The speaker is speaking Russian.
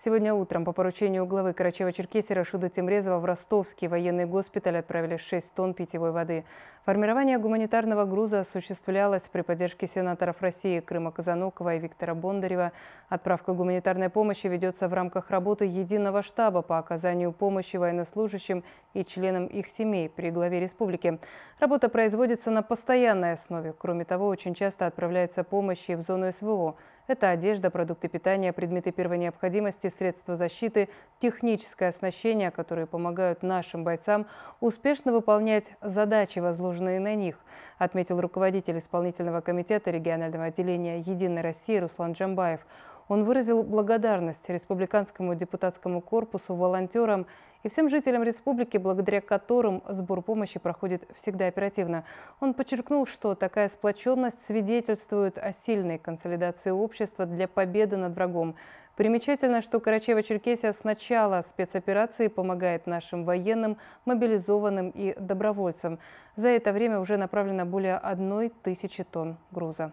Сегодня утром по поручению главы Карачева-Черкесии Рашида Темрезова в Ростовский военный госпиталь отправили 6 тонн питьевой воды. Формирование гуманитарного груза осуществлялось при поддержке сенаторов России Крыма Казанокова и Виктора Бондарева. Отправка гуманитарной помощи ведется в рамках работы единого штаба по оказанию помощи военнослужащим и членам их семей при главе республики. Работа производится на постоянной основе. Кроме того, очень часто отправляется помощь и в зону СВО. Это одежда, продукты питания, предметы первой необходимости, и средства защиты, техническое оснащение, которые помогают нашим бойцам успешно выполнять задачи, возложенные на них, отметил руководитель исполнительного комитета регионального отделения «Единой России» Руслан Джамбаев. Он выразил благодарность республиканскому депутатскому корпусу, волонтерам и всем жителям республики, благодаря которым сбор помощи проходит всегда оперативно. Он подчеркнул, что такая сплоченность свидетельствует о сильной консолидации общества для победы над врагом. Примечательно, что Карачево-Черкесия с начала спецоперации помогает нашим военным, мобилизованным и добровольцам. За это время уже направлено более одной тысячи тонн груза.